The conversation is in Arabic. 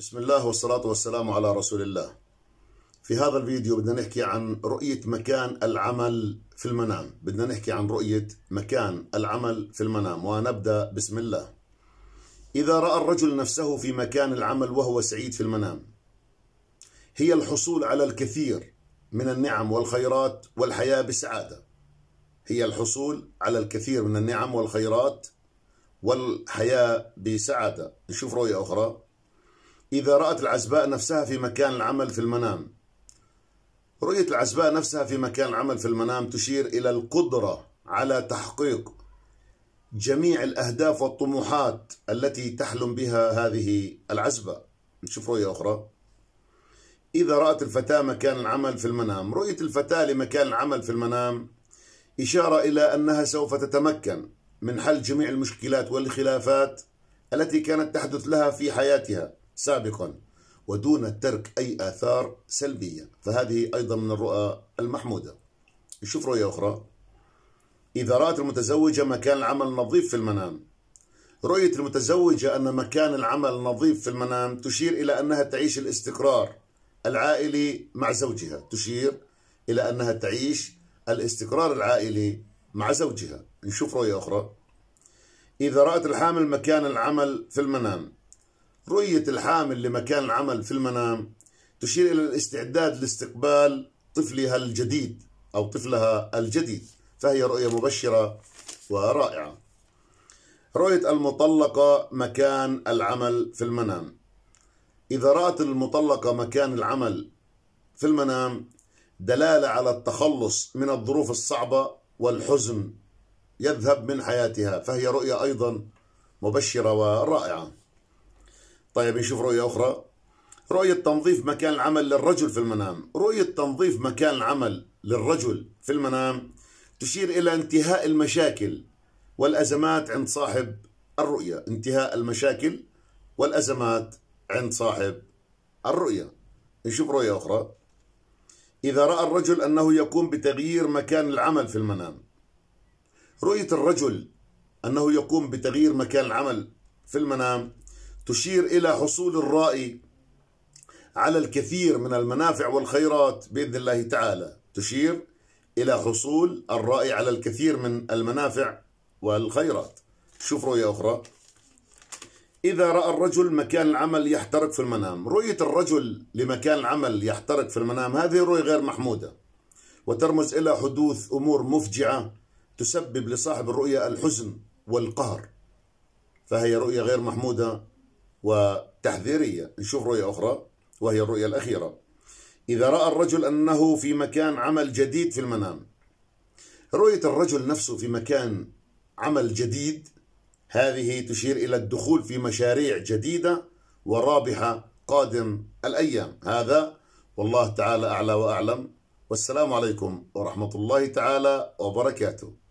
بسم الله والصلاة والسلام على رسول الله في هذا الفيديو بدنا نحكي عن رؤية مكان العمل في المنام بدنا نحكي عن رؤية مكان العمل في المنام ونبدأ بسم الله إذا رأى الرجل نفسه في مكان العمل وهو سعيد في المنام هي الحصول على الكثير من النعم والخيرات والحياة بسعادة هي الحصول على الكثير من النعم والخيرات والحياة بسعادة نشوف رؤية أخرى إذا رأت العزباء نفسها في مكان العمل في المنام رؤية العزباء نفسها في مكان العمل في المنام تشير إلى القدرة على تحقيق جميع الأهداف والطموحات التي تحلم بها هذه العزبة نشوف رؤية أخرى إذا رأت الفتاة مكان العمل في المنام رؤية الفتاة لمكان العمل في المنام إشارة إلى أنها سوف تتمكن من حل جميع المشكلات والخلافات التي كانت تحدث لها في حياتها سابقا ودون ترك أي آثار سلبية فهذه أيضا من الرؤى المحمودة نشوف رؤية أخرى إذا رأت المتزوجة مكان العمل نظيف في المنام رؤية المتزوجة أن مكان العمل نظيف في المنام تشير إلى أنها تعيش الاستقرار العائلي مع زوجها تشير إلى أنها تعيش الاستقرار العائلي مع زوجها نشوف رؤية أخرى إذا رأت الحامل مكان العمل في المنام رؤية الحامل لمكان العمل في المنام تشير إلى الاستعداد لاستقبال طفلها الجديد أو طفلها الجديد فهي رؤية مبشرة ورائعة رؤية المطلقة مكان العمل في المنام إذا رأت المطلقة مكان العمل في المنام دلالة على التخلص من الظروف الصعبة والحزن يذهب من حياتها فهي رؤية أيضا مبشرة ورائعة طيب نشوف رؤية أخرى رؤية تنظيف مكان العمل للرجل في المنام رؤية تنظيف مكان العمل للرجل في المنام تشير إلى انتهاء المشاكل والأزمات عند صاحب الرؤية انتهاء المشاكل والأزمات عند صاحب الرؤية نشوف رؤية أخرى إذا رأى الرجل أنه يقوم بتغيير مكان العمل في المنام رؤية الرجل أنه يقوم بتغيير مكان العمل في المنام تشير إلى حصول الرائي على الكثير من المنافع والخيرات بإذن الله تعالى تشير إلى حصول الرائي على الكثير من المنافع والخيرات شوف رؤية أخرى إذا رأى الرجل مكان العمل يحترق في المنام رؤية الرجل لمكان العمل يحترق في المنام هذه رؤية غير محمودة وترمز إلى حدوث أمور مفجعة تسبب لصاحب الرؤية الحزن والقهر فهي رؤية غير محمودة وتحذيرية نشوف رؤية أخرى وهي الرؤية الأخيرة إذا رأى الرجل أنه في مكان عمل جديد في المنام رؤية الرجل نفسه في مكان عمل جديد هذه تشير إلى الدخول في مشاريع جديدة ورابحة قادم الأيام هذا والله تعالى أعلى وأعلم والسلام عليكم ورحمة الله تعالى وبركاته